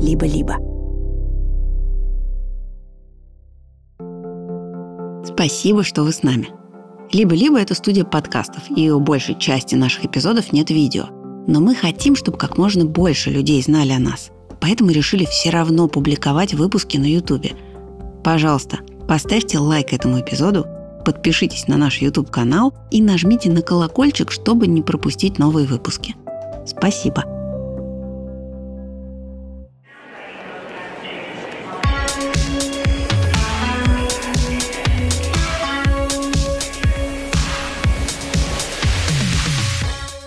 либо-либо. Спасибо, что вы с нами. Либо-либо – это студия подкастов, и у большей части наших эпизодов нет видео. Но мы хотим, чтобы как можно больше людей знали о нас. Поэтому решили все равно публиковать выпуски на Ютубе. Пожалуйста, поставьте лайк этому эпизоду, подпишитесь на наш YouTube-канал и нажмите на колокольчик, чтобы не пропустить новые выпуски. Спасибо.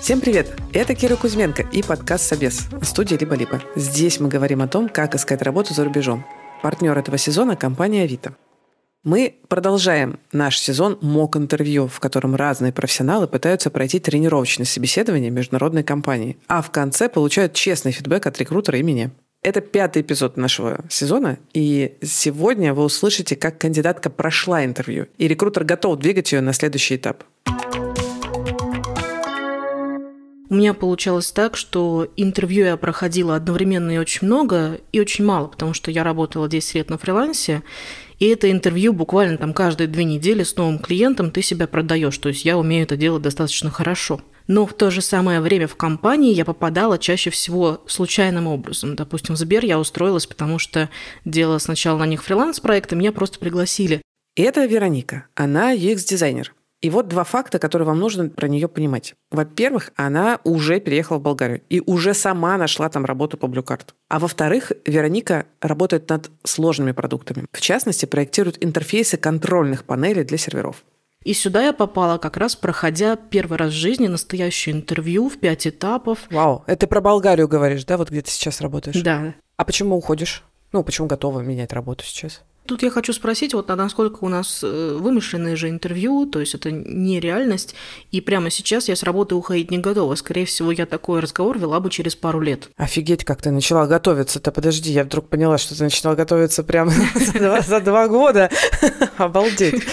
Всем привет! Это Кира Кузьменко и подкаст «Собес» студия «Либо-либо». Здесь мы говорим о том, как искать работу за рубежом. Партнер этого сезона – компания «Авито». Мы продолжаем наш сезон МОК-интервью, в котором разные профессионалы пытаются пройти тренировочное собеседование международной компании, а в конце получают честный фидбэк от рекрутера и меня. Это пятый эпизод нашего сезона, и сегодня вы услышите, как кандидатка прошла интервью, и рекрутер готов двигать ее на следующий этап. У меня получалось так, что интервью я проходила одновременно и очень много, и очень мало, потому что я работала 10 лет на фрилансе, и это интервью буквально там каждые две недели с новым клиентом ты себя продаешь. То есть я умею это делать достаточно хорошо. Но в то же самое время в компании я попадала чаще всего случайным образом. Допустим, в Сбер я устроилась, потому что делала сначала на них фриланс-проект, и меня просто пригласили. Это Вероника. Она UX-дизайнер. И вот два факта, которые вам нужно про нее понимать. Во-первых, она уже переехала в Болгарию и уже сама нашла там работу по блюкарту. А во-вторых, Вероника работает над сложными продуктами. В частности, проектирует интерфейсы контрольных панелей для серверов. И сюда я попала как раз проходя первый раз в жизни настоящее интервью в пять этапов. Вау, это про Болгарию говоришь, да, вот где ты сейчас работаешь? Да. А почему уходишь? Ну, почему готова менять работу сейчас? Тут я хочу спросить, вот а насколько у нас э, вымышленные же интервью, то есть это не реальность, и прямо сейчас я с работы уходить не готова. Скорее всего, я такой разговор вела бы через пару лет. Офигеть, как ты начала готовиться-то, подожди, я вдруг поняла, что ты начала готовиться прямо за два года. Обалдеть.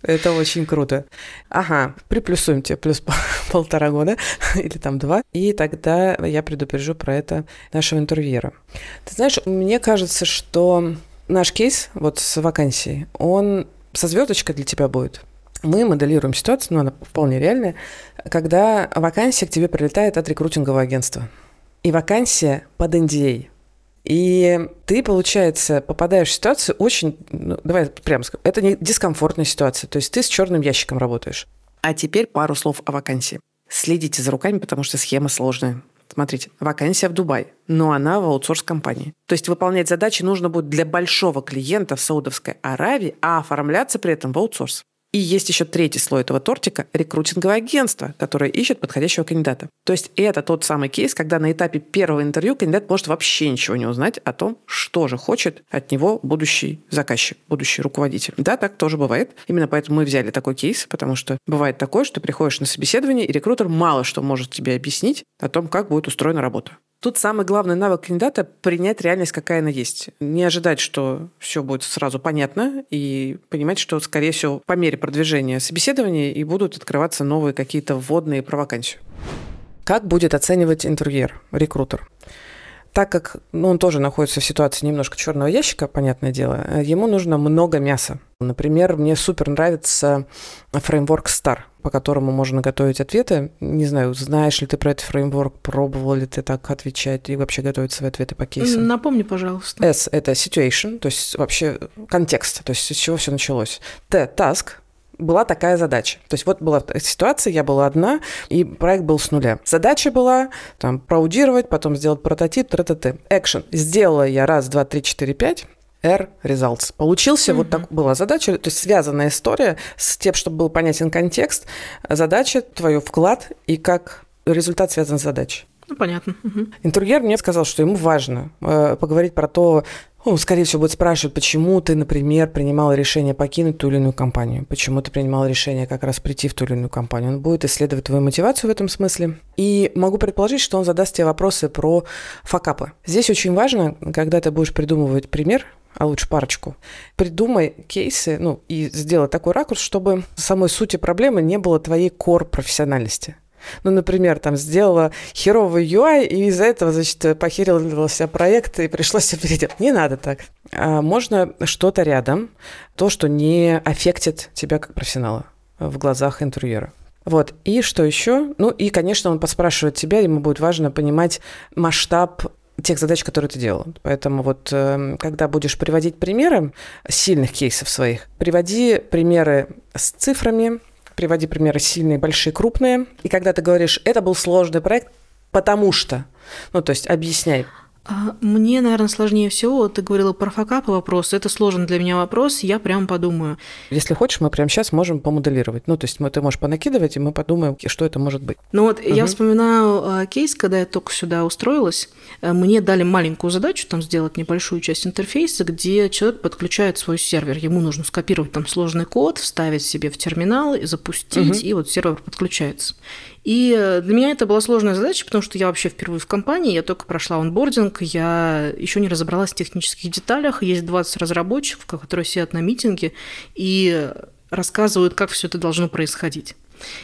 Это очень круто. Ага, приплюсуем тебе плюс полтора года или там два, и тогда я предупрежу про это нашего интервьюера. Ты знаешь, мне кажется, что наш кейс вот с вакансией, он со звездочкой для тебя будет. Мы моделируем ситуацию, но она вполне реальная, когда вакансия к тебе прилетает от рекрутингового агентства. И вакансия под NDA. А. И ты, получается, попадаешь в ситуацию очень, ну, давай прямо скажем, это не дискомфортная ситуация, то есть ты с черным ящиком работаешь. А теперь пару слов о вакансии. Следите за руками, потому что схема сложная. Смотрите, вакансия в Дубае, но она в аутсорс-компании. То есть выполнять задачи нужно будет для большого клиента в Саудовской Аравии, а оформляться при этом в аутсорс. И есть еще третий слой этого тортика – рекрутинговое агентство, которое ищет подходящего кандидата. То есть это тот самый кейс, когда на этапе первого интервью кандидат может вообще ничего не узнать о том, что же хочет от него будущий заказчик, будущий руководитель. Да, так тоже бывает. Именно поэтому мы взяли такой кейс, потому что бывает такое, что ты приходишь на собеседование, и рекрутер мало что может тебе объяснить о том, как будет устроена работа. Тут самый главный навык кандидата – принять реальность, какая она есть. Не ожидать, что все будет сразу понятно, и понимать, что, скорее всего, по мере продвижения собеседования и будут открываться новые какие-то вводные про вакансию. Как будет оценивать интервьюер, рекрутер? так как ну, он тоже находится в ситуации немножко черного ящика, понятное дело, э, ему нужно много мяса. Например, мне супер нравится фреймворк Star по которому можно готовить ответы. Не знаю, знаешь ли ты про этот фреймворк, пробовал ли ты так отвечать и вообще готовить свои ответы по кейсам? Напомни, пожалуйста. S – это situation, то есть вообще контекст, то есть с чего все началось. T – task, была такая задача. То есть вот была ситуация, я была одна, и проект был с нуля. Задача была там проаудировать, потом сделать прототип, тра-та-ты. Экшен. Сделала я раз, два, три, четыре, пять. R results. Получился mm-hmm. вот так была задача, то есть связанная история с тем, чтобы был понятен контекст, задача, твой вклад и как результат связан с задачей. Ну, понятно. Угу. Интерьер мне сказал, что ему важно э, поговорить про то, он, ну, скорее всего, будет спрашивать, почему ты, например, принимал решение покинуть ту или иную компанию, почему ты принимал решение как раз прийти в ту или иную компанию. Он будет исследовать твою мотивацию в этом смысле. И могу предположить, что он задаст тебе вопросы про факапы. Здесь очень важно, когда ты будешь придумывать пример, а лучше парочку. Придумай кейсы, ну, и сделай такой ракурс, чтобы самой сути проблемы не было твоей кор профессиональности. Ну, например, там сделала херовый UI, и из-за этого, значит, похерила себя проект, и пришлось все переделать. Не надо так. А можно что-то рядом, то, что не аффектит тебя как профессионала в глазах интервьюера. Вот. И что еще? Ну и, конечно, он поспрашивает тебя, ему будет важно понимать масштаб тех задач, которые ты делал. Поэтому вот эм, когда будешь приводить примеры сильных кейсов своих, приводи примеры с цифрами, приводи примеры сильные, большие, крупные. И когда ты говоришь, это был сложный проект, потому что, ну то есть объясняй, а мне, наверное, сложнее всего. Ты говорила про факапы вопрос. Это сложный для меня вопрос. Я прям подумаю. Если хочешь, мы прямо сейчас можем помоделировать. Ну, то есть мы, ты можешь понакидывать, и мы подумаем, что это может быть. Ну вот, угу. я вспоминаю а, кейс, когда я только сюда устроилась. Э, мне дали маленькую задачу, там, сделать небольшую часть интерфейса, где человек подключает свой сервер. Ему нужно скопировать там сложный код, вставить себе в терминал и запустить, угу. и вот сервер подключается. И э, для меня это была сложная задача, потому что я вообще впервые в компании, я только прошла онбординг, я еще не разобралась в технических деталях. Есть 20 разработчиков, которые сидят на митинге и рассказывают, как все это должно происходить.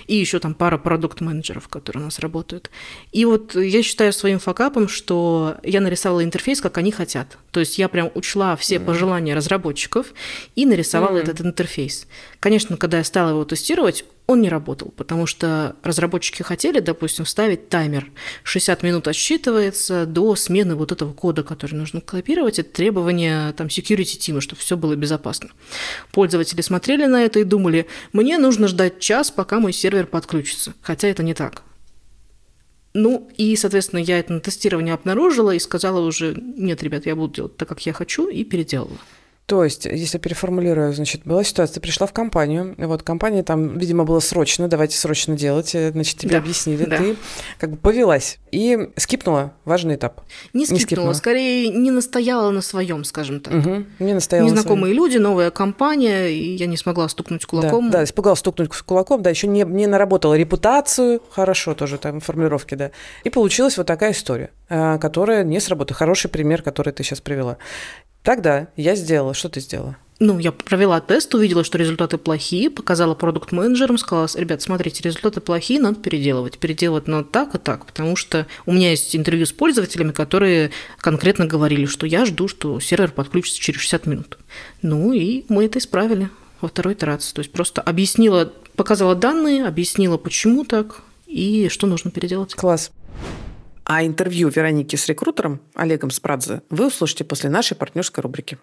И еще там пара продукт-менеджеров, которые у нас работают. И вот я считаю своим факапом, что я нарисовала интерфейс, как они хотят. То есть я прям учла все mm-hmm. пожелания разработчиков и нарисовала mm-hmm. этот интерфейс. Конечно, когда я стала его тестировать, он не работал, потому что разработчики хотели, допустим, вставить таймер. 60 минут отсчитывается до смены вот этого кода, который нужно копировать. Это требование там security тима, чтобы все было безопасно. Пользователи смотрели на это и думали, мне нужно ждать час, пока мой сервер подключится. Хотя это не так. Ну, и, соответственно, я это на тестировании обнаружила и сказала уже, нет, ребят, я буду делать так, как я хочу, и переделала. То есть, если переформулирую, значит, была ситуация, пришла в компанию, вот компания там, видимо, было срочно, давайте срочно делать, э, значит, тебе да, объяснили, да. ты как бы повелась и скипнула важный этап. Не скипнула, не скипнула. скорее не настояла на своем, скажем так. Угу, не настояла. Незнакомые на своем. люди, новая компания, и я не смогла стукнуть кулаком. Да, да испугалась стукнуть кулаком, да, еще не, не наработала репутацию, хорошо тоже там формулировки, да. И получилась вот такая история, э, которая не сработала. Хороший пример, который ты сейчас привела. Тогда я сделала. Что ты сделала? ну, я провела тест, увидела, что результаты плохие, показала продукт-менеджерам, сказала, ребят, смотрите, результаты плохие, надо переделывать. Переделывать надо так и так, потому что у меня есть интервью с пользователями, которые конкретно говорили, что я жду, что сервер подключится через 60 минут. Ну и мы это исправили во второй итерации. То есть просто объяснила, показала данные, объяснила, почему так и что нужно переделать. Класс. А интервью Вероники с рекрутером Олегом Спрадзе вы услышите после нашей партнерской рубрики.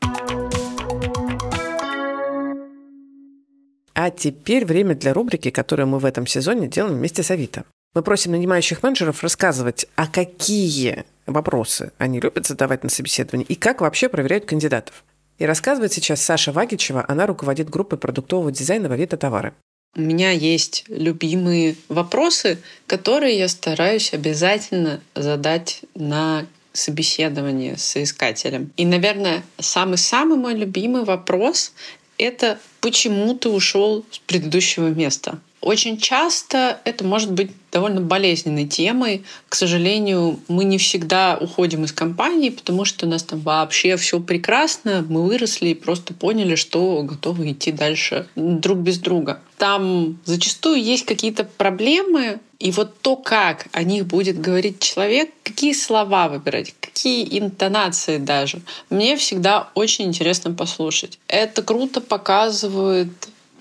А теперь время для рубрики, которую мы в этом сезоне делаем вместе с Авито. Мы просим нанимающих менеджеров рассказывать, а какие вопросы они любят задавать на собеседовании и как вообще проверяют кандидатов. И рассказывает сейчас Саша Вагичева, она руководит группой продуктового дизайна в Авито товары. У меня есть любимые вопросы, которые я стараюсь обязательно задать на собеседование с искателем. И, наверное, самый-самый мой любимый вопрос — это почему ты ушел с предыдущего места? Очень часто это может быть довольно болезненной темой. К сожалению, мы не всегда уходим из компании, потому что у нас там вообще все прекрасно, мы выросли и просто поняли, что готовы идти дальше друг без друга. Там зачастую есть какие-то проблемы, и вот то, как о них будет говорить человек, какие слова выбирать, какие интонации даже, мне всегда очень интересно послушать. Это круто показывает,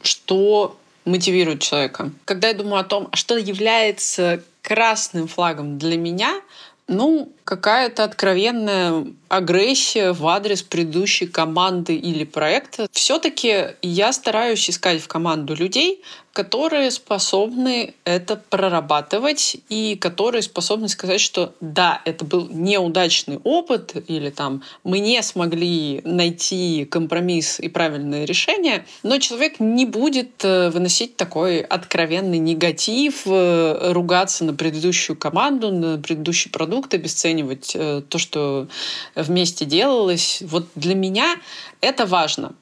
что мотивирует человека. Когда я думаю о том, что является красным флагом для меня, ну, какая-то откровенная агрессия в адрес предыдущей команды или проекта. Все-таки я стараюсь искать в команду людей, которые способны это прорабатывать и которые способны сказать, что да, это был неудачный опыт или там мы не смогли найти компромисс и правильное решение, но человек не будет э, выносить такой откровенный негатив, э, ругаться на предыдущую команду, на предыдущий продукт, обесценивать оценивать э, то, что вместе делалось. Вот для меня это важно.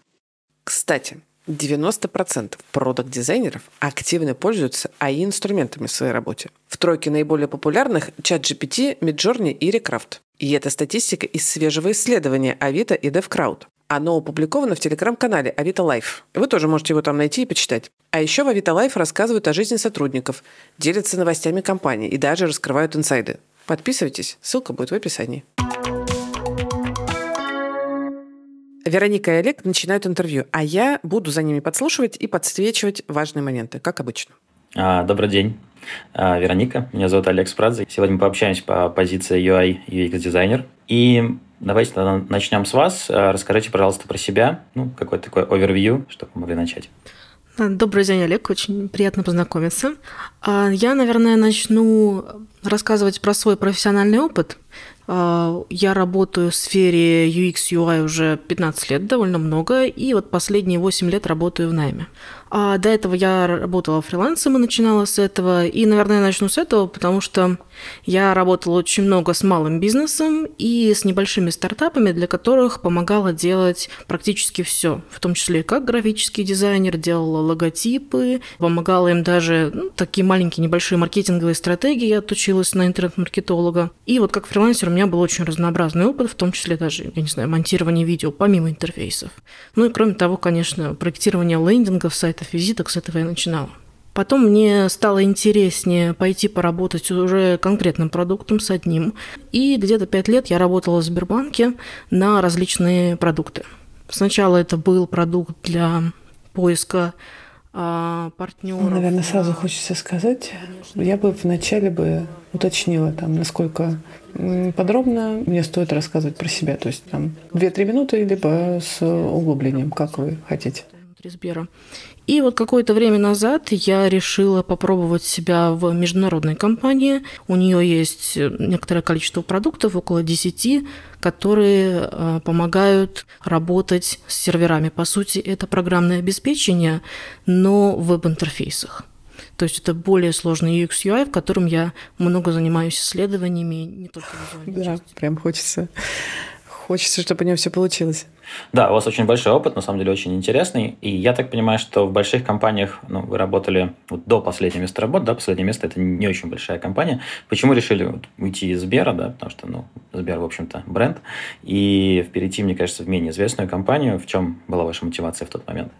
Кстати, 90% продакт-дизайнеров активно пользуются AI-инструментами в своей работе. В тройке наиболее популярных – ChatGPT, Midjourney и Recraft. И это статистика из свежего исследования Авито и DevCrowd. Оно опубликовано в телеграм-канале Авито Лайф. Вы тоже можете его там найти и почитать. А еще в Авито Лайф рассказывают о жизни сотрудников, делятся новостями компании и даже раскрывают инсайды. Подписывайтесь, ссылка будет в описании. Вероника и Олег начинают интервью, а я буду за ними подслушивать и подсвечивать важные моменты, как обычно. А, добрый день, а, Вероника. Меня зовут Олег Спрадзе. Сегодня мы пообщаемся по позиции UI UX дизайнер. И давайте начнем с вас. А, расскажите, пожалуйста, про себя, ну, какой-то такой овервью, чтобы мы могли начать. А, добрый день, Олег. Очень приятно познакомиться. А, я, наверное, начну рассказывать про свой профессиональный опыт. А, я работаю в сфере UX, UI уже 15 лет, довольно много, и вот последние 8 лет работаю в найме. А до этого я работала фрилансом и начинала с этого. И, наверное, начну с этого, потому что я работала очень много с малым бизнесом и с небольшими стартапами, для которых помогала делать практически все, в том числе как графический дизайнер, делала логотипы, помогала им даже ну, такие маленькие небольшие маркетинговые стратегии. Я отучилась на интернет-маркетолога. И вот как фрилансер у меня был очень разнообразный опыт, в том числе даже, я не знаю, монтирование видео помимо интерфейсов. Ну и кроме того, конечно, проектирование лендингов, сайта визиток с этого я начинала. Потом мне стало интереснее пойти поработать уже конкретным продуктом с одним. И где-то пять лет я работала в Сбербанке на различные продукты. Сначала это был продукт для поиска а, партнеров. Наверное, сразу хочется сказать, я бы вначале бы уточнила, там, насколько подробно мне стоит рассказывать про себя. То есть там 2-3 минуты, либо с углублением, как вы хотите. Резбера. И вот какое-то время назад я решила попробовать себя в международной компании. У нее есть э, некоторое количество продуктов, около 10, которые э, помогают работать с серверами. По сути, это программное обеспечение, но в веб-интерфейсах. То есть это более сложный UX UI, в котором я много занимаюсь исследованиями, не только визуальной Да, частью. прям хочется Хочется, чтобы у него все получилось. Да, у вас очень большой опыт, на самом деле очень интересный. И я так понимаю, что в больших компаниях ну, вы работали вот до последнего места работы, да, последнее место это не очень большая компания. Почему решили вот, уйти из Сбера, да, потому что, ну, Сбер, в общем-то, бренд, и перейти, мне кажется, в менее известную компанию. В чем была ваша мотивация в тот момент?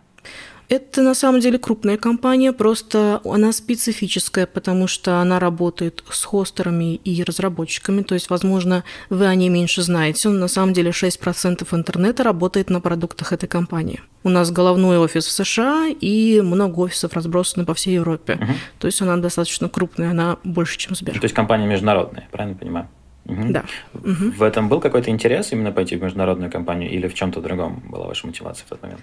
Это на самом деле крупная компания, просто она специфическая, потому что она работает с хостерами и разработчиками, то есть, возможно, вы о ней меньше знаете, но на самом деле 6% интернета работает на продуктах этой компании. У нас головной офис в США и много офисов разбросаны по всей Европе. Угу. То есть она достаточно крупная, она больше, чем Сбер. Ну, то есть компания международная, правильно понимаю? Угу. Да. Угу. В этом был какой-то интерес именно пойти в международную компанию или в чем-то другом была ваша мотивация в тот момент?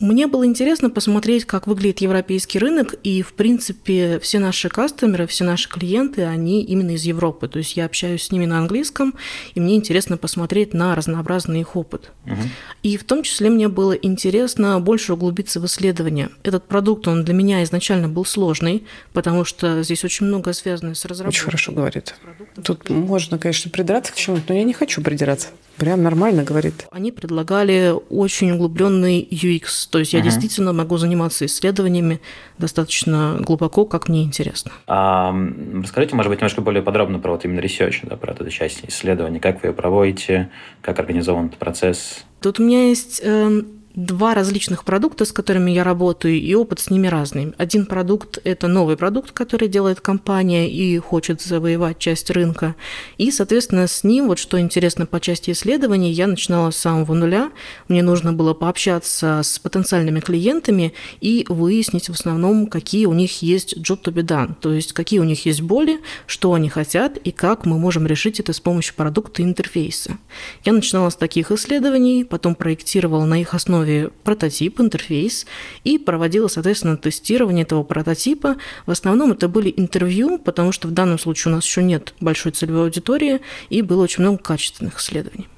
Мне было интересно посмотреть, как выглядит европейский рынок, и, в принципе, все наши кастомеры, все наши клиенты, они именно из Европы. То есть я общаюсь с ними на английском, и мне интересно посмотреть на разнообразный их опыт. Угу. И в том числе мне было интересно больше углубиться в исследование. Этот продукт, он для меня изначально был сложный, потому что здесь очень много связано с разработкой. Очень хорошо говорит. Тут можно, конечно, придраться к чему-то, но я не хочу придираться. Прям нормально говорит. Они предлагали очень углубленный UX. То есть я угу. действительно могу заниматься исследованиями достаточно глубоко, как мне интересно. А, расскажите, может быть, немножко более подробно про вот именно research, да, про эту часть исследования. Как вы ее проводите, как организован этот процесс? Тут у меня есть э, два различных продукта, с которыми я работаю, и опыт с ними разный. Один продукт – это новый продукт, который делает компания и хочет завоевать часть рынка. И, соответственно, с ним, вот что интересно по части исследований, я начинала с самого нуля. Мне нужно было пообщаться с потенциальными клиентами и выяснить в основном, какие у них есть job to be done, то есть какие у них есть боли, что они хотят и как мы можем решить это с помощью продукта и интерфейса. Я начинала с таких исследований, потом проектировала на их основе основе прототип, интерфейс, и проводила, соответственно, тестирование этого прототипа. В основном это были интервью, потому что в данном случае у нас еще нет большой целевой аудитории, и было очень много качественных исследований.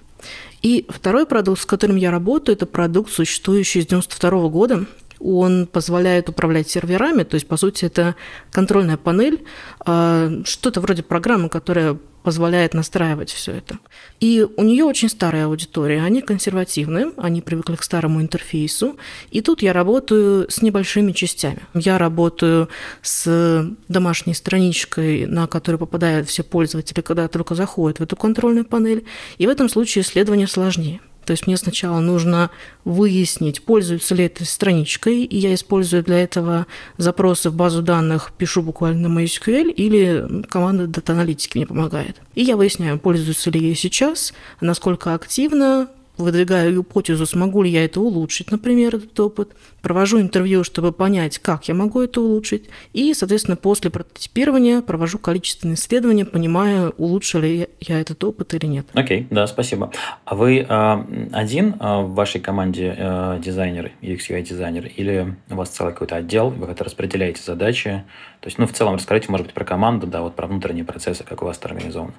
И второй продукт, с которым я работаю, это продукт, существующий с 1992 года. Он позволяет управлять серверами, то есть, по сути, это контрольная панель, а, что-то вроде программы, которая позволяет настраивать все это. И у нее очень старая аудитория, они консервативны, они привыкли к старому интерфейсу. И тут я работаю с небольшими частями. Я работаю с домашней страничкой, на которую попадают все пользователи, когда только заходят в эту контрольную панель. И в этом случае исследование сложнее. То есть мне сначала нужно выяснить, пользуется ли этой страничкой, и я использую для этого запросы в базу данных, пишу буквально MySQL, или команда дата-аналитики мне помогает. И я выясняю, пользуется ли ей сейчас, насколько активно, выдвигаю гипотезу, смогу ли я это улучшить, например, этот опыт, провожу интервью, чтобы понять, как я могу это улучшить, и, соответственно, после прототипирования провожу количественные исследования, понимая, улучшил ли я этот опыт или нет. Окей, okay, да, спасибо. А вы э, один э, в вашей команде э, дизайнер, UX UI дизайнер, или у вас целый какой-то отдел, вы как-то распределяете задачи? То есть, ну, в целом, расскажите, может быть, про команду, да, вот про внутренние процессы, как у вас это организовано.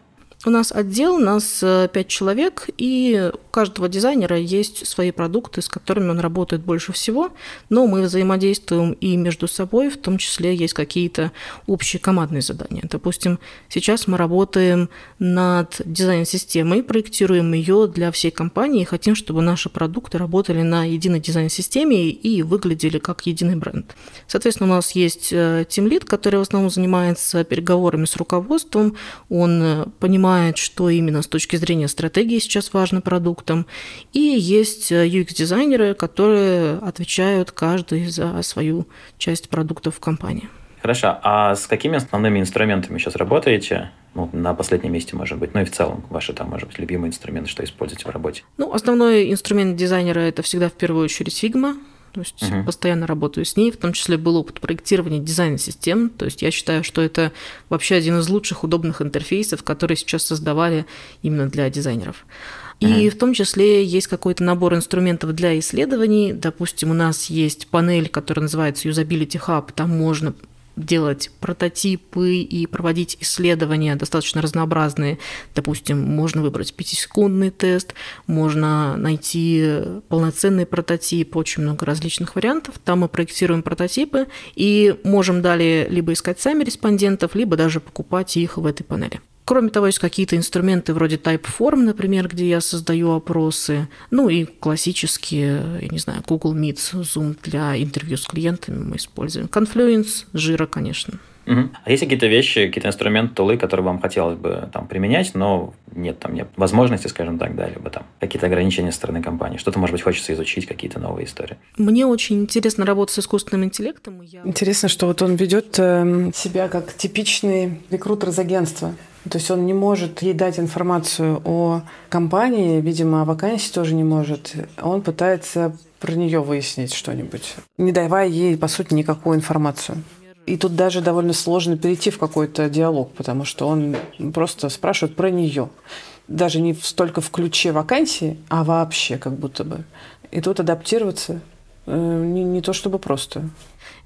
У нас отдел, у нас э, пять человек, и у каждого дизайнера есть свои продукты, с которыми он работает больше всего, но мы взаимодействуем и между собой, в том числе есть какие-то общие командные задания. Допустим, сейчас мы работаем над дизайн-системой, проектируем ее для всей компании и хотим, чтобы наши продукты работали на единой дизайн-системе и выглядели как единый бренд. Соответственно, у нас есть э, тимлит, который в основном занимается переговорами с руководством, он э, понимает, понимает, что именно с точки зрения стратегии сейчас важно продуктам. И есть э, UX-дизайнеры, которые отвечают каждый за свою часть продуктов в компании. Хорошо. А с какими основными инструментами сейчас работаете? Ну, на последнем месте, может быть. Ну и в целом, ваши там, может быть, любимые инструменты, что используете в работе? Ну, основной инструмент дизайнера – это всегда в первую очередь Figma. То есть угу. постоянно работаю с ней, в том числе был опыт проектирования дизайна систем. То есть я считаю, что это вообще один из лучших удобных интерфейсов, которые сейчас создавали именно для дизайнеров. И mm-hmm. в том числе есть какой-то набор инструментов для исследований. Допустим, у нас есть панель, которая называется Usability Hub. Там можно делать прототипы и проводить исследования достаточно разнообразные. Допустим, можно выбрать пятисекундный тест, можно найти полноценный прототип, очень много различных вариантов. Там мы проектируем прототипы и можем далее либо искать сами респондентов, либо даже покупать их в этой панели. Кроме того, есть какие-то инструменты вроде Typeform, например, где я создаю опросы. Ну и классические, я не знаю, Google Meet, Zoom для интервью с клиентами мы используем. Confluence, Jira, конечно. А есть какие-то вещи, какие-то инструменты, тулы, которые вам хотелось бы там применять, но нет там нет возможности, скажем так, да, либо там какие-то ограничения со стороны компании? Что-то, может быть, хочется изучить, какие-то новые истории? Мне очень интересно работать с искусственным интеллектом. Я... Интересно, что вот он ведет эм, себя как типичный рекрутер из агентства. То есть он не может ей дать информацию о компании, видимо, о вакансии тоже не может. Он пытается про нее выяснить что-нибудь, не давая ей, по сути, никакую информацию. И тут даже довольно сложно перейти в какой-то диалог, потому что он просто спрашивает про нее. Даже не столько в ключе вакансии, а вообще как будто бы. И тут адаптироваться э, не, не то чтобы просто.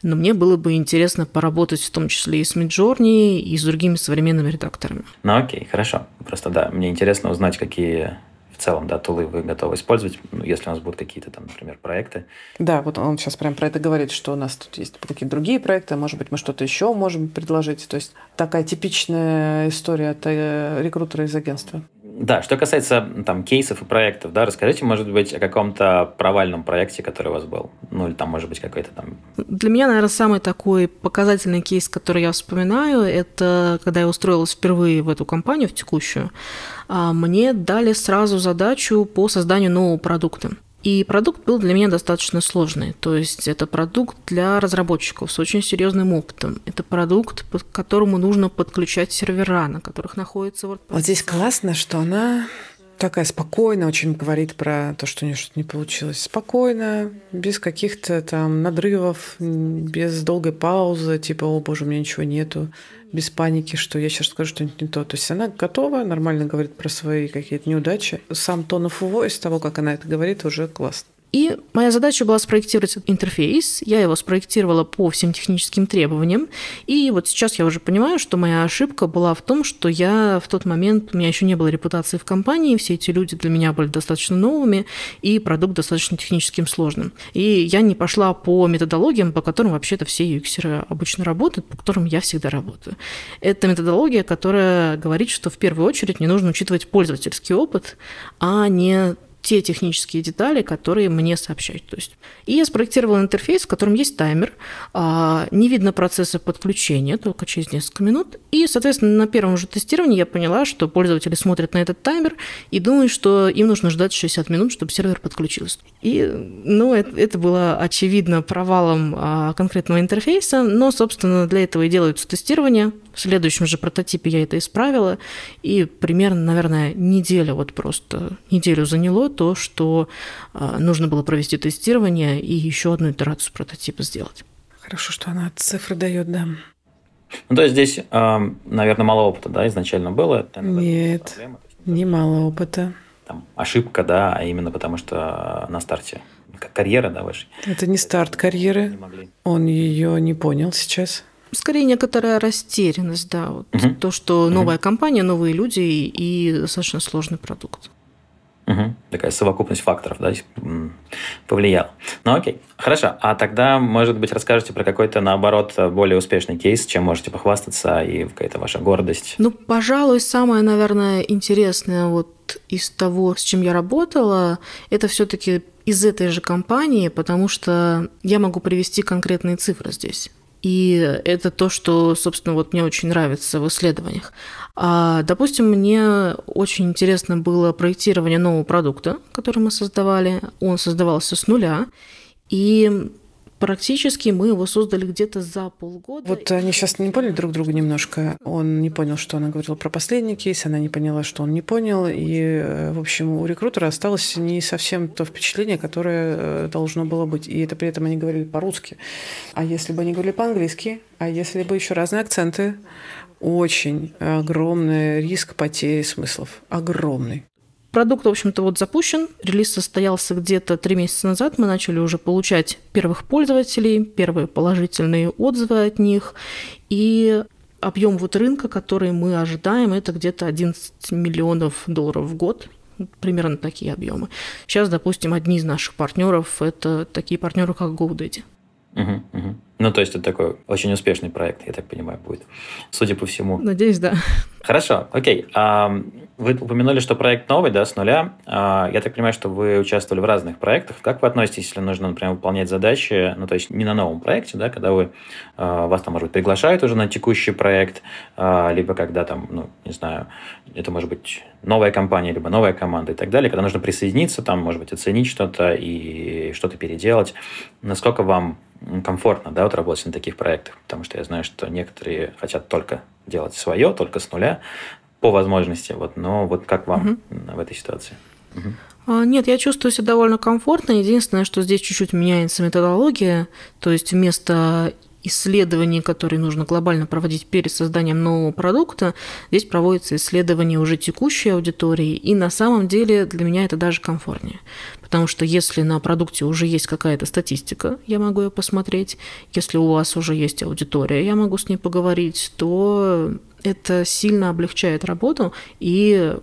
Но мне было бы интересно поработать в том числе и с Миджорни, и с другими современными редакторами. Ну окей, хорошо. Просто да, мне интересно узнать, какие в целом, да, тулы вы готовы использовать, ну, если у нас будут какие-то там, например, проекты. Да, вот он сейчас прям про это говорит, что у нас тут есть какие-то другие проекты, а может быть, мы что-то еще можем предложить. То есть такая типичная история от э, рекрутера из агентства. Да, что касается там кейсов и проектов, да, расскажите, может быть, о каком-то провальном проекте, который у вас был, ну или там, может быть, какой-то там. Для меня, наверное, самый такой показательный кейс, который я вспоминаю, это когда я устроилась впервые в эту компанию, в текущую, а, мне дали сразу задачу по созданию нового продукта. И продукт был для меня достаточно сложный. То есть это продукт для разработчиков с очень серьезным опытом. Это продукт, к которому нужно подключать сервера, на которых находится WordPress. Вот здесь классно, что она такая спокойно очень говорит про то, что у нее что-то не получилось. Спокойно, без каких-то там надрывов, без долгой паузы, типа, о боже, у меня ничего нету, без паники, что я сейчас скажу что-нибудь не то. То есть она готова, нормально говорит про свои какие-то неудачи. Сам тон of voice того, как она это говорит, уже классно. И моя задача была спроектировать интерфейс. Я его спроектировала по всем техническим требованиям. И вот сейчас я уже понимаю, что моя ошибка была в том, что я в тот момент, у меня еще не было репутации в компании, все эти люди для меня были достаточно новыми, и продукт достаточно техническим сложным. И я не пошла по методологиям, по которым вообще-то все UX обычно работают, по которым я всегда работаю. Это методология, которая говорит, что в первую очередь не нужно учитывать пользовательский опыт, а не те технические детали, которые мне сообщают. То есть, и я спроектировал интерфейс, в котором есть таймер, а, не видно процесса подключения, только через несколько минут. И, соответственно, на первом же тестировании я поняла, что пользователи смотрят на этот таймер и думают, что им нужно ждать 60 минут, чтобы сервер подключился. И, ну, это, это было очевидно провалом а, конкретного интерфейса, но, собственно, для этого и делаются тестирования. В следующем же прототипе я это исправила, и примерно, наверное, неделя вот просто, неделю заняло то, что э, нужно было провести тестирование и еще одну итерацию прототипа сделать. Хорошо, что она цифры дает, да. Ну, то есть здесь, а, наверное, мало опыта, да, изначально было? Там, Нет, проблема, немало опыта. Там ошибка, да, а именно потому что на старте карьера, да, выше. Это не старт карьеры. Он ее не понял сейчас. Скорее некоторая растерянность, да, вот угу. то, что новая угу. компания, новые люди и достаточно сложный продукт. Угу. Такая совокупность факторов да, повлияла. Ну окей, хорошо. А тогда, может быть, расскажете про какой-то, наоборот, более успешный кейс, чем можете похвастаться и какая-то ваша гордость? Ну, пожалуй, самое, наверное, интересное вот из того, с чем я работала, это все-таки из этой же компании, потому что я могу привести конкретные цифры здесь. И это то, что, собственно, вот мне очень нравится в исследованиях. А, допустим, мне очень интересно было проектирование нового продукта, который мы создавали. Он создавался с нуля. И Практически мы его создали где-то за полгода. Вот они сейчас не поняли друг друга немножко. Он не понял, что она говорила про последний кейс, она не поняла, что он не понял. И, э, в общем, у рекрутера осталось не совсем то впечатление, которое э, должно было быть. И это при этом они говорили по-русски. А если бы они говорили по-английски, а если бы еще разные акценты, очень огромный риск потери смыслов. Огромный. Продукт, в общем-то, вот запущен. Релиз состоялся где-то три месяца назад. Мы начали уже получать первых пользователей, первые положительные отзывы от них. И объем вот рынка, который мы ожидаем, это где-то 11 миллионов долларов в год. Примерно такие объемы. Сейчас, допустим, одни из наших партнеров – это такие партнеры, как GoDaddy. Угу, угу. Ну, то есть это такой очень успешный проект, я так понимаю, будет. Судя по всему. Надеюсь, да. Хорошо, окей. Вы упомянули, что проект новый, да, с нуля. А, я так понимаю, что вы участвовали в разных проектах. Как вы относитесь, если нужно, например, выполнять задачи, ну, то есть не на новом проекте, да, когда вы, а, вас там, может быть, приглашают уже на текущий проект, а, либо когда там, ну, не знаю, это может быть новая компания, либо новая команда и так далее, когда нужно присоединиться, там, может быть, оценить что-то и что-то переделать. Насколько вам комфортно да, вот работать на таких проектах, потому что я знаю, что некоторые хотят только делать свое, только с нуля, по возможности. Вот, но вот как вам угу. в этой ситуации? Угу. Нет, я чувствую себя довольно комфортно. Единственное, что здесь чуть-чуть меняется методология. То есть вместо исследований, которые нужно глобально проводить перед созданием нового продукта, здесь проводится исследование уже текущей аудитории, и на самом деле для меня это даже комфортнее. Потому что если на продукте уже есть какая-то статистика, я могу ее посмотреть, если у вас уже есть аудитория, я могу с ней поговорить, то это сильно облегчает работу и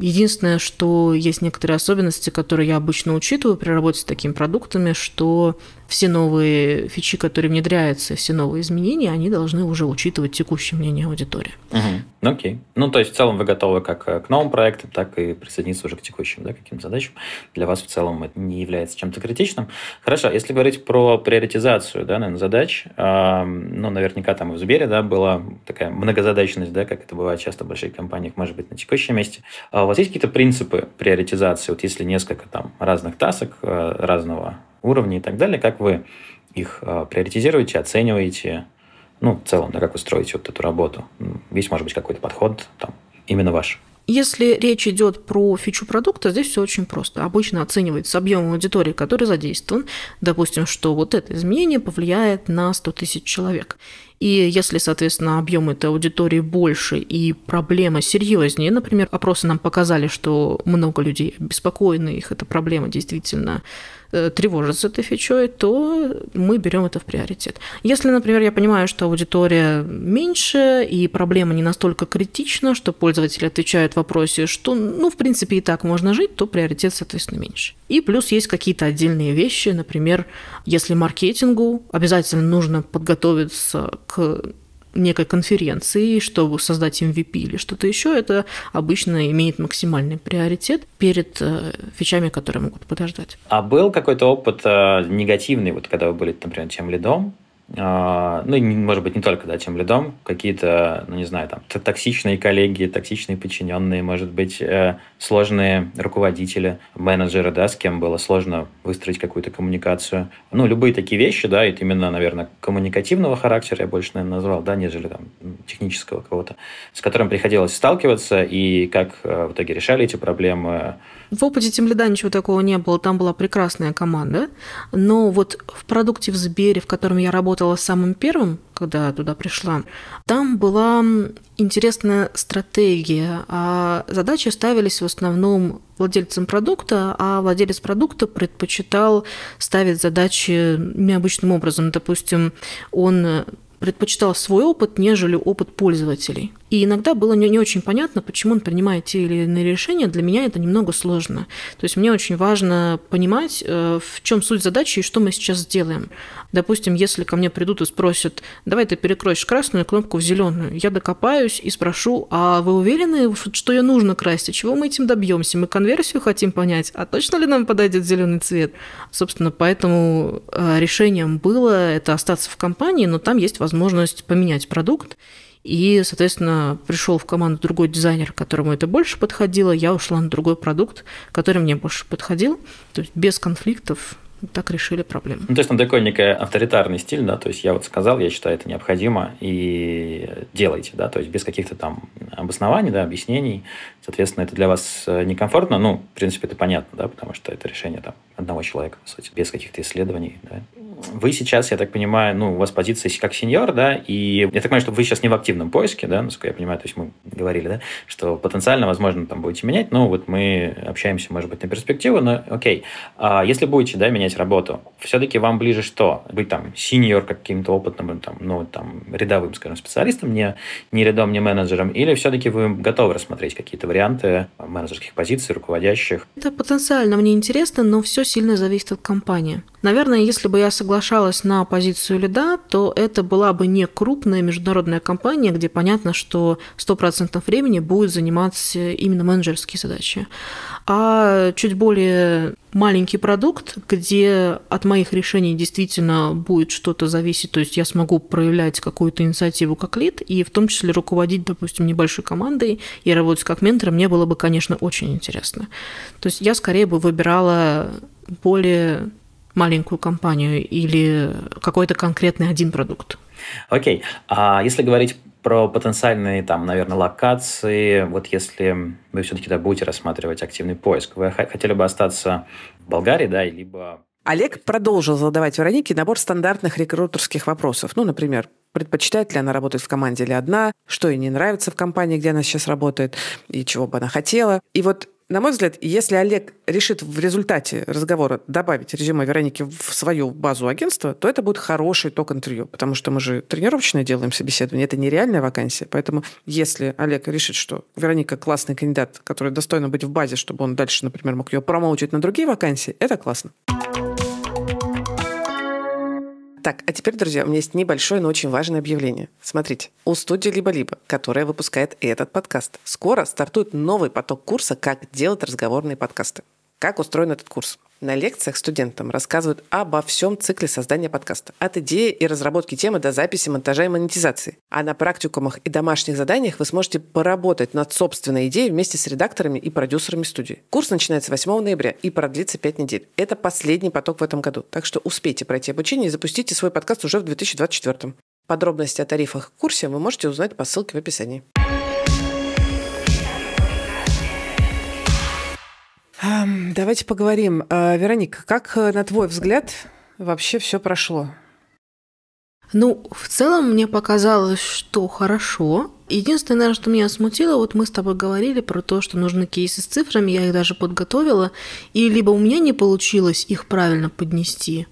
Единственное, что есть некоторые особенности, которые я обычно учитываю при работе с такими продуктами, что все новые фичи, которые внедряются, все новые изменения, они должны уже учитывать текущее мнение аудитории. Угу. Окей. Ну, то есть, в целом вы готовы как э, к новым проектам, так и присоединиться уже к текущим да, каким-то задачам. Для вас в целом это не является чем-то критичным. Хорошо, если говорить про приоритизацию да, наверное, задач, э, ну, наверняка там и в Сбере да, была такая многозадачность, да, как это бывает часто в больших компаниях, может быть, на текущем месте. А а у вас есть какие-то принципы приоритизации, вот если несколько там разных тасок э, разного уровня и так далее, как вы их э, приоритизируете, оцениваете, ну, в целом, да, как вы строите вот эту работу? Есть, может быть, какой-то подход там, именно ваш? Если речь идет про фичу продукта, здесь все очень просто. Обычно оценивается объем аудитории, который задействован. Допустим, что вот это изменение повлияет на 100 тысяч человек. И если, соответственно, объем этой аудитории больше и проблема серьезнее, например, опросы нам показали, что много людей беспокоены, их эта проблема действительно э, тревожится этой фичой, то мы берем это в приоритет. Если, например, я понимаю, что аудитория меньше и проблема не настолько критична, что пользователи отвечают в вопросе, что, ну, в принципе, и так можно жить, то приоритет, соответственно, меньше. И плюс есть какие-то отдельные вещи, например, если маркетингу обязательно нужно подготовиться к Э, некой конференции, чтобы создать MVP или что-то еще, это обычно имеет максимальный приоритет перед фичами, э, которые могут подождать. А был какой-то опыт э, негативный, вот когда вы были, например, тем лидом, а, ну, может быть, не только, да, тем лидом, какие-то, ну, не знаю, там, токсичные коллеги, токсичные подчиненные, может быть, э, сложные руководители, менеджеры, да, с кем было сложно выстроить какую-то коммуникацию. Ну, любые такие вещи, да, это именно, наверное, коммуникативного характера я больше, наверное, назвал, да, нежели там технического кого-то, с которым приходилось сталкиваться, и как э, в итоге решали эти проблемы, в опыте Тимлида ничего такого не было, там была прекрасная команда. Но вот в продукте в Сбере, в котором я работала самым первым, когда туда пришла, там была интересная стратегия. А задачи ставились в основном владельцем продукта, а владелец продукта предпочитал ставить задачи необычным образом. Допустим, он предпочитал свой опыт, нежели опыт пользователей. И иногда было не, не очень понятно, почему он принимает те или иные решения. Для меня это немного сложно. То есть мне очень важно понимать, э, в чем суть задачи и что мы сейчас сделаем. Допустим, если ко мне придут и спросят, давай ты перекроешь красную кнопку в зеленую, я докопаюсь и спрошу, а вы уверены, что ее нужно красить? а чего мы этим добьемся? Мы конверсию хотим понять, а точно ли нам подойдет зеленый цвет? Собственно, поэтому э, решением было это остаться в компании, но там есть возможность поменять продукт. И, соответственно, пришел в команду другой дизайнер, которому это больше подходило. Я ушла на другой продукт, который мне больше подходил. То есть без конфликтов так решили проблему. Ну, то есть там такой некий авторитарный стиль, да, то есть я вот сказал, я считаю это необходимо, и делайте, да, то есть без каких-то там обоснований, да, объяснений, соответственно, это для вас э, некомфортно, ну, в принципе, это понятно, да, потому что это решение там одного человека, по сути, без каких-то исследований, да. Вы сейчас, я так понимаю, ну, у вас позиция как сеньор, да, и я так понимаю, что вы сейчас не в активном поиске, да, насколько я понимаю, то есть мы говорили, да, что потенциально, возможно, там будете менять, но вот мы общаемся, может быть, на перспективу, но окей. А если будете, да, менять работу, все-таки вам ближе что? Быть там сеньор каким-то опытным, там, ну, там, рядовым, скажем, специалистом, не, не рядом, не менеджером, или все-таки вы готовы рассмотреть какие-то варианты менеджерских позиций, руководящих? Это потенциально мне интересно, но все сильно зависит от компании. Наверное, если бы я согласилась соглашалась на позицию лида, то это была бы не крупная международная компания, где понятно, что 100% времени будет заниматься именно менеджерские задачи, а чуть более маленький продукт, где от моих решений действительно будет что-то зависеть, то есть я смогу проявлять какую-то инициативу как лид, и в том числе руководить, допустим, небольшой командой и работать как ментор, мне было бы, конечно, очень интересно. То есть я скорее бы выбирала более маленькую компанию или какой-то конкретный один продукт? Окей. Okay. А если говорить про потенциальные, там, наверное, локации, вот если вы все-таки да, будете рассматривать активный поиск, вы хотели бы остаться в Болгарии, да, либо... Олег продолжил задавать Веронике набор стандартных рекрутерских вопросов. Ну, например, предпочитает ли она работать в команде или одна, что ей не нравится в компании, где она сейчас работает, и чего бы она хотела. И вот на мой взгляд, если Олег решит в результате разговора добавить резюме Вероники в свою базу агентства, то это будет хороший ток-интервью, потому что мы же тренировочное делаем собеседование, это нереальная вакансия. Поэтому если Олег решит, что Вероника классный кандидат, который достойно быть в базе, чтобы он дальше, например, мог ее промоутить на другие вакансии, это классно. Thank так, а теперь, друзья, у меня есть небольшое, но очень важное объявление. Смотрите, у студии «Либо-либо», которая выпускает этот подкаст, скоро стартует новый поток курса «Как делать разговорные подкасты». Как устроен этот курс? на лекциях студентам рассказывают обо всем цикле создания подкаста. От идеи и разработки темы до записи, монтажа и монетизации. А на практикумах и домашних заданиях вы сможете поработать над собственной идеей вместе с редакторами и продюсерами студии. Курс начинается 8 ноября и продлится 5 недель. Это последний поток в этом году, так что успейте пройти обучение и запустите свой подкаст уже в 2024. Подробности о тарифах и курсе вы можете узнать по ссылке в описании. Эм, давайте поговорим. Э, Вероника, как, э, на твой взгляд, вообще все прошло? Ну, в целом мне показалось, что хорошо. Единственное, наверное, что меня смутило, вот мы с тобой говорили про то, что нужны кейсы с цифрами, я их даже подготовила, и либо у меня не получилось их правильно поднести,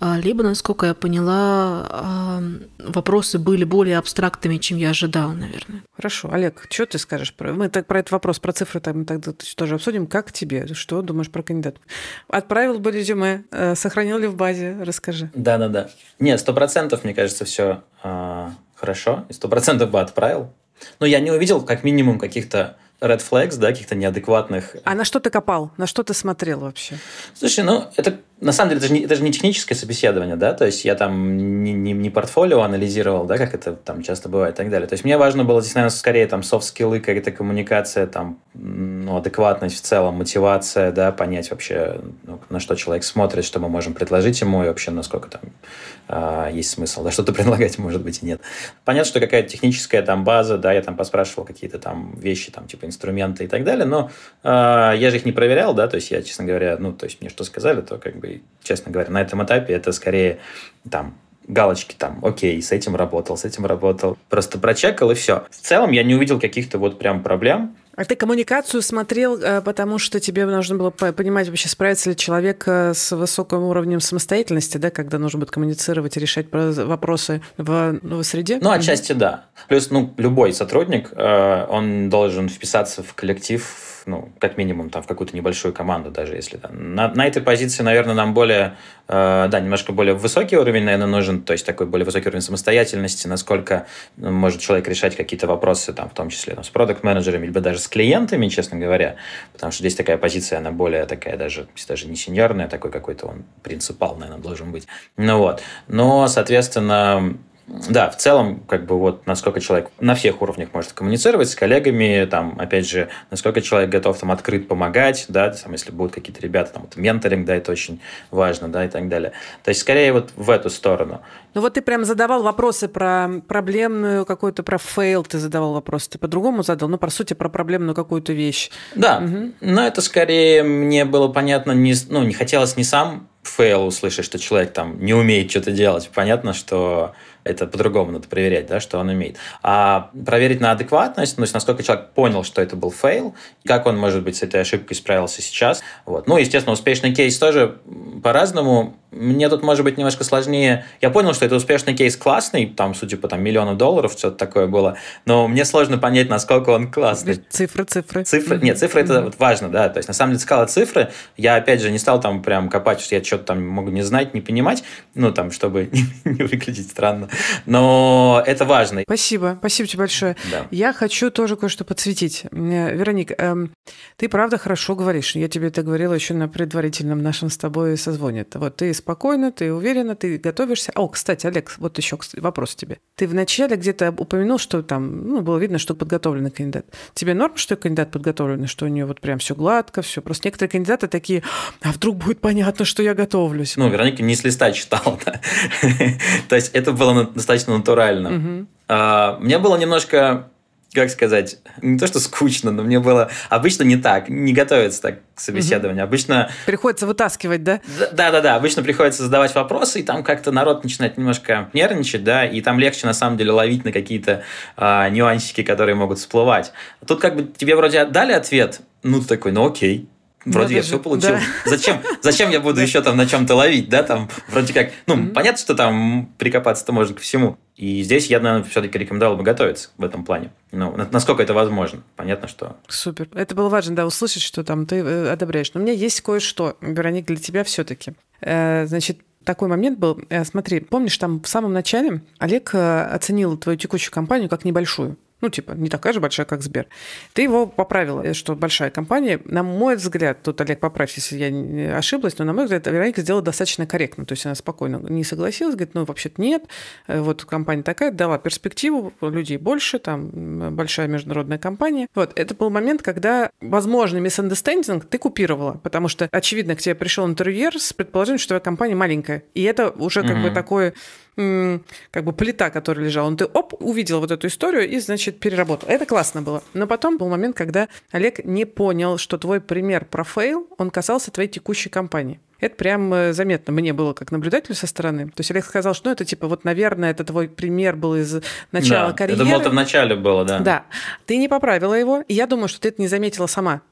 а, либо, насколько я поняла, а, вопросы были более абстрактными, чем я ожидала, наверное. Хорошо, Олег, что ты скажешь? Про... Мы так, про этот вопрос, про цифры там, тогда тоже обсудим. Как тебе? Что думаешь про кандидатку? Отправил бы резюме, э, сохранил ли в базе? Расскажи. Да-да-да. Не, сто процентов, мне кажется, все а, хорошо, и 100% бы отправил. Но я не увидел как минимум каких-то red flags, да, каких-то неадекватных. А на что ты копал? На что ты смотрел вообще? Слушай, ну, это на самом деле, это же, не, это же не техническое собеседование, да, то есть я там не, не, не портфолио анализировал, да, как это там часто бывает и так далее. То есть мне важно было здесь, наверное, скорее там софт-скиллы, какая-то коммуникация, там, ну, адекватность в целом, мотивация, да, понять вообще, ну, на что человек смотрит, что мы можем предложить ему и вообще насколько там э, есть смысл, да, что-то предлагать, может быть, и нет. Понятно, что какая-то техническая там база, да, я там поспрашивал какие-то там вещи, там, типа инструменты и так далее, но э, я же их не проверял, да, то есть я, честно говоря, ну, то есть мне что сказали, то как бы бы, честно говоря, на этом этапе это скорее там галочки там, окей, с этим работал, с этим работал. Просто прочекал и все. В целом я не увидел каких-то вот прям проблем. А ты коммуникацию смотрел, э, потому что тебе нужно было понимать вообще, справится ли человек э, с высоким уровнем самостоятельности, да, когда нужно будет коммуницировать и решать вопросы в новой среде? Ну, отчасти да. Плюс, ну, любой сотрудник, э, он должен вписаться в коллектив, ну, как минимум, там, в какую-то небольшую команду даже, если да. На, на этой позиции, наверное, нам более, э, да, немножко более высокий уровень, наверное, нужен, то есть такой более высокий уровень самостоятельности, насколько ну, может человек решать какие-то вопросы, там, в том числе там, ну, с продукт-менеджерами, либо даже с клиентами, честно говоря, потому что здесь такая позиция, она более такая даже, даже не сеньорная, такой какой-то он принципал, наверное, должен быть. Ну вот. Но, соответственно, да, в целом, как бы вот насколько человек на всех уровнях может коммуницировать с коллегами, там, опять же, насколько человек готов там открыт помогать, да, там, если будут какие-то ребята, там, вот, менторинг, да, это очень важно, да, и так далее. То есть, скорее вот в эту сторону. Ну вот ты прям задавал вопросы про проблемную какую-то, про фейл ты задавал вопросы, ты по-другому задал, ну, по сути, про проблемную какую-то вещь. Да, угу. но это скорее мне было понятно, не, ну, не хотелось не сам фейл услышать, что человек там не умеет что-то делать. Понятно, что это по-другому надо проверять, да, что он умеет. А проверить на адекватность, ну, насколько человек понял, что это был фейл, как он, может быть, с этой ошибкой справился сейчас. Вот. Ну, естественно, успешный кейс тоже по-разному. Мне тут, может быть, немножко сложнее. Я понял, что это успешный кейс классный, там, судя по там, миллиону долларов, что-то такое было, но мне сложно понять, насколько он классный. Цифры, цифры. Цифры, нет, цифры это вот важно, да, то есть на самом деле сказала цифры, я опять же не стал там прям копать, что я что-то там могу не знать, не понимать, ну, там, чтобы не выглядеть странно, но это важно. Спасибо, спасибо тебе большое. Да. Я хочу тоже кое-что подсветить. Вероник, эм, ты правда хорошо говоришь. Я тебе это говорила еще на предварительном нашем с тобой созвоне. Вот ты спокойно, ты уверенно, ты готовишься. О, кстати, Олег, вот еще вопрос тебе. Ты вначале где-то упомянул, что там ну, было видно, что подготовленный кандидат. Тебе норм, что кандидат подготовленный, что у нее вот прям все гладко, все. Просто некоторые кандидаты такие, а вдруг будет понятно, что я готовлюсь. Ну, Вероника не с листа читала. То есть это было достаточно натурально. Угу. А, мне было немножко как сказать, не то что скучно, но мне было обычно не так, не готовится так к собеседованию. Угу. Обычно... Приходится вытаскивать, да? Да-да-да, обычно приходится задавать вопросы, и там как-то народ начинает немножко нервничать, да, и там легче на самом деле ловить на какие-то э, нюансики, которые могут всплывать. Тут как бы тебе вроде дали ответ, ну ты такой, ну окей, Вроде я, я даже... все получил. Да. Зачем, зачем я буду еще там на чем-то ловить, да, там, вроде как. Ну, mm-hmm. понятно, что там прикопаться-то можно ко всему. И здесь я, наверное, все-таки рекомендовал бы готовиться в этом плане. Ну, насколько это возможно. Понятно, что... Супер. Это было важно, да, услышать, что там ты э, одобряешь. Но у меня есть кое-что, Вероник, для тебя все-таки. Э, значит, такой момент был. Э, смотри, помнишь, там в самом начале Олег оценил твою текущую компанию как небольшую ну, типа, не такая же большая, как Сбер. Ты его поправила, что большая компания. На мой взгляд, тут, Олег, поправь, если я ошиблась, но, на мой взгляд, Вероника сделала достаточно корректно. То есть она спокойно не согласилась, говорит, ну, вообще-то нет, э, вот компания такая, дала перспективу, людей больше, там, большая международная компания. Вот, это был момент, когда, возможно, misunderstanding ты купировала, потому что, очевидно, к тебе пришел интервьюер с предположением, что твоя компания маленькая. И это уже mm-hmm. как бы такое как бы плита, которая лежала. он ну, ты оп, увидел вот эту историю и, значит, переработал. Это классно было. Но потом был момент, когда Олег не понял, что твой пример про фейл, он касался твоей текущей компании. Это прям э, заметно мне было как наблюдателю со стороны. То есть Олег сказал, что ну это типа вот, наверное, это твой пример был из начала да, карьеры. Да, думал, это в начале было, да. Да. Ты не поправила его, и я думаю, что ты это не заметила сама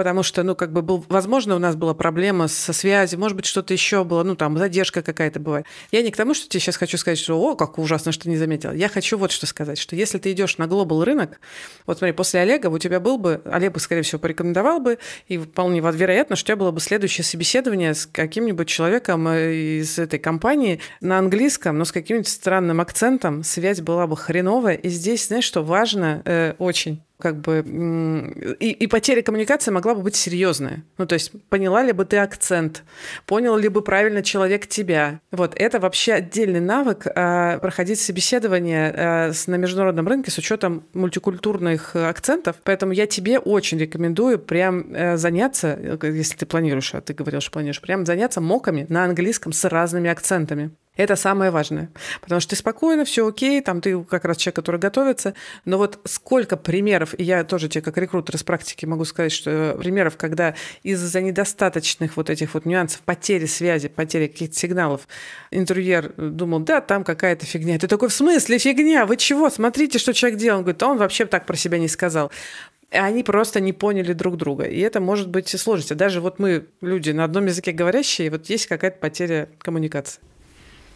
потому что, ну, как бы, был, возможно, у нас была проблема со связью, может быть, что-то еще было, ну, там, задержка какая-то бывает. Я не к тому, что тебе сейчас хочу сказать, что, о, как ужасно, что не заметил. Я хочу вот что сказать, что если ты идешь на глобал рынок, вот смотри, после Олега у тебя был бы, Олег бы, скорее всего, порекомендовал бы, и вполне вероятно, что у тебя было бы следующее собеседование с каким-нибудь человеком э, из этой компании на английском, но с каким-нибудь странным акцентом, связь была бы хреновая, и здесь, знаешь, что важно э, очень, как бы и, и потеря коммуникации могла бы быть серьезная. Ну, то есть, поняла ли бы ты акцент, понял ли бы правильно человек тебя. Вот это вообще отдельный навык а, проходить собеседование а, с, на международном рынке с учетом мультикультурных акцентов. Поэтому я тебе очень рекомендую прям а, заняться, э, если ты планируешь, а ты говорил, что планируешь, прям заняться моками на английском с разными акцентами. Это самое важное. Потому что ты спокойно, все окей, там ты как раз человек, который готовится. Но вот сколько примеров, и я тоже тебе как рекрутер из практики могу сказать, что примеров, когда из-за недостаточных вот этих вот нюансов, потери связи, потери каких-то сигналов, интервьюер думал, да, там какая-то фигня. Ты такой, в смысле фигня? Вы чего? Смотрите, что человек делал. Он говорит, он вообще так про себя не сказал они просто не поняли друг друга. И это может быть сложность. Даже вот мы, люди на одном языке говорящие, вот есть какая-то потеря коммуникации.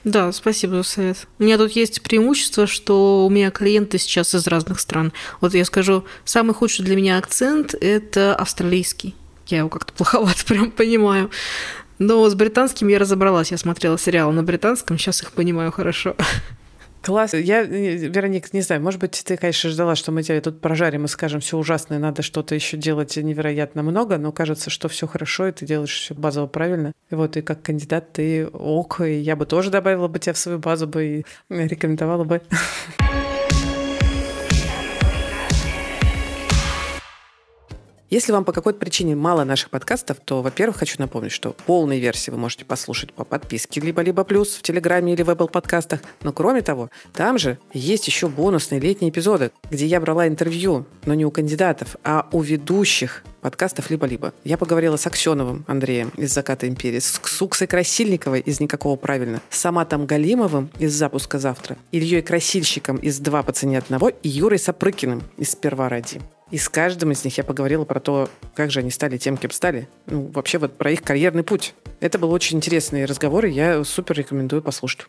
Да, спасибо за совет. У меня тут есть преимущество, что у меня клиенты сейчас из разных стран. Вот я скажу, самый худший для меня акцент – это австралийский. Я его как-то плоховато прям понимаю. Но с британским я разобралась. Я смотрела сериалы на британском, сейчас их понимаю хорошо. Класс. Я, э, Вероник, не знаю, может быть, ты, конечно, ждала, что мы тебя тут прожарим и скажем, все ужасное, надо что-то еще делать невероятно много, но кажется, что все хорошо, и ты делаешь все базово правильно. И вот, и как кандидат ты ок, и я бы тоже добавила бы тебя в свою базу бы и рекомендовала бы. Если вам по какой-то причине мало наших подкастов, то, во-первых, хочу напомнить, что полные версии вы можете послушать по подписке либо-либо плюс в Телеграме или в Apple подкастах. Но кроме того, там же есть еще бонусные летние эпизоды, где я брала интервью, но не у кандидатов, а у ведущих подкастов «Либо-либо». Я поговорила с Аксеновым Андреем из «Заката империи», с Ксуксой Красильниковой из «Никакого правильно», с Аматом Галимовым из «Запуска завтра», Ильей Красильщиком из «Два по цене одного» и Юрой Сапрыкиным из «Сперва ради». И с каждым из них я поговорила про то, как же они стали тем, кем стали. Ну, вообще вот про их карьерный путь. Это был очень интересный разговор, и я супер рекомендую послушать.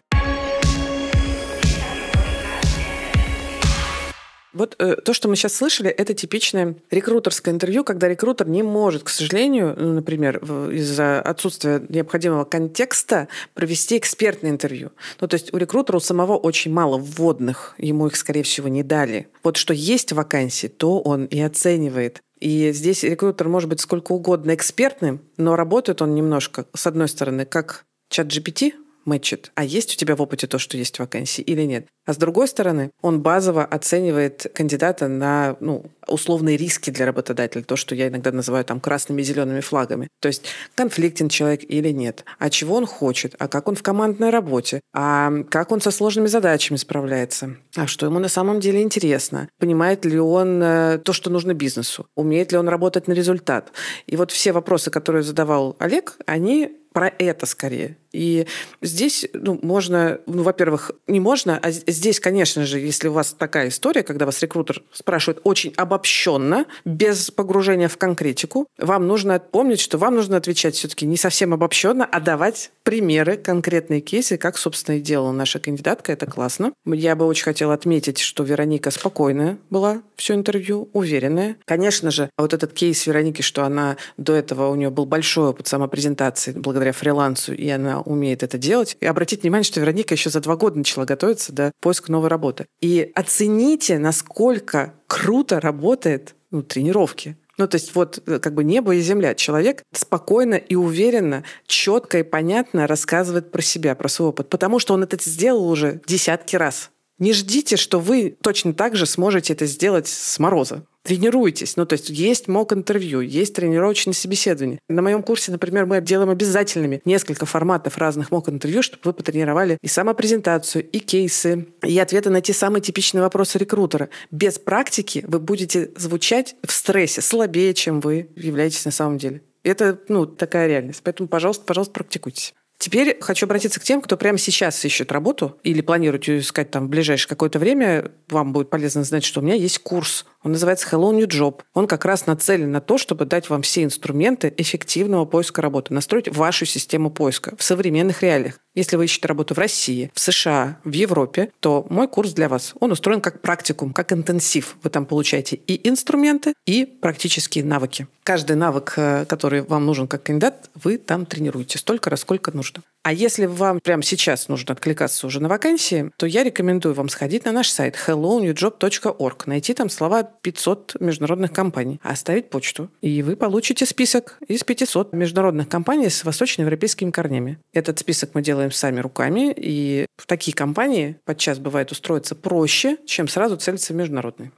Вот э, то, что мы сейчас слышали, это типичное рекрутерское интервью, когда рекрутер не может, к сожалению, ну, например, из-за отсутствия необходимого контекста провести экспертное интервью. Ну, то есть у рекрутера у самого очень мало вводных, ему их, скорее всего, не дали. Вот что есть вакансии, то он и оценивает. И здесь рекрутер может быть сколько угодно экспертным, но работает он немножко, с одной стороны, как чат GPT, мэчит, а есть у тебя в опыте то, что есть в вакансии или нет. А с другой стороны, он базово оценивает кандидата на ну, условные риски для работодателя, то, что я иногда называю там красными и зелеными флагами. То есть конфликтен человек или нет, а чего он хочет, а как он в командной работе, а как он со сложными задачами справляется, а что ему на самом деле интересно, понимает ли он э, то, что нужно бизнесу, умеет ли он работать на результат. И вот все вопросы, которые задавал Олег, они про это скорее. И здесь, ну, можно, ну, во-первых, не можно, а здесь, конечно же, если у вас такая история, когда вас рекрутер спрашивает очень обобщенно, без погружения в конкретику, вам нужно помнить, что вам нужно отвечать все-таки не совсем обобщенно, а давать примеры, конкретные кейсы, как, собственно, и делала наша кандидатка. Это классно. Я бы очень хотела отметить, что Вероника спокойная была все интервью, уверенная. Конечно же, вот этот кейс Вероники, что она до этого, у нее был большой опыт самопрезентации благодаря фрилансу, и она умеет это делать. И обратите внимание, что Вероника еще за два года начала готовиться до поиска новой работы. И оцените, насколько круто работает ну, тренировки. Ну, то есть вот э, как бы небо и земля. Человек спокойно и уверенно, четко и понятно рассказывает про себя, про свой опыт, потому что он это сделал уже десятки раз. Не ждите, что вы точно так же сможете это сделать с мороза тренируйтесь. Ну, то есть есть мок-интервью, есть тренировочные собеседования. На моем курсе, например, мы делаем обязательными несколько форматов разных мок-интервью, чтобы вы потренировали и самопрезентацию, и кейсы, и ответы на те самые типичные вопросы рекрутера. Без практики вы будете звучать в стрессе слабее, чем вы являетесь на самом деле. Это, ну, такая реальность. Поэтому, пожалуйста, пожалуйста, практикуйтесь. Теперь хочу обратиться к тем, кто прямо сейчас ищет работу или планирует ее искать там в ближайшее какое-то время. Вам будет полезно знать, что у меня есть курс он называется Hello New Job. Он как раз нацелен на то, чтобы дать вам все инструменты эффективного поиска работы, настроить вашу систему поиска в современных реалиях. Если вы ищете работу в России, в США, в Европе, то мой курс для вас, он устроен как практикум, как интенсив. Вы там получаете и инструменты, и практические навыки. Каждый навык, э, который вам нужен как кандидат, вы там тренируете столько раз, сколько нужно. А если вам прямо сейчас нужно откликаться уже на вакансии, то я рекомендую вам сходить на наш сайт hellonewjob.org, найти там слова 500 международных компаний, а оставить почту, и вы получите список из 500 международных компаний с восточноевропейскими корнями. Этот список мы делаем сами руками, и в такие компании подчас бывает устроиться проще, чем сразу целиться в международные.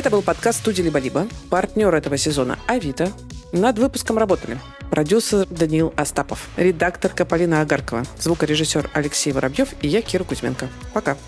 Это был подкаст студии «Либо-либо». Партнер этого сезона – Авито. Над выпуском работали продюсер Даниил Остапов, редактор Полина Агаркова, звукорежиссер Алексей Воробьев и я, Кира Кузьменко. Пока.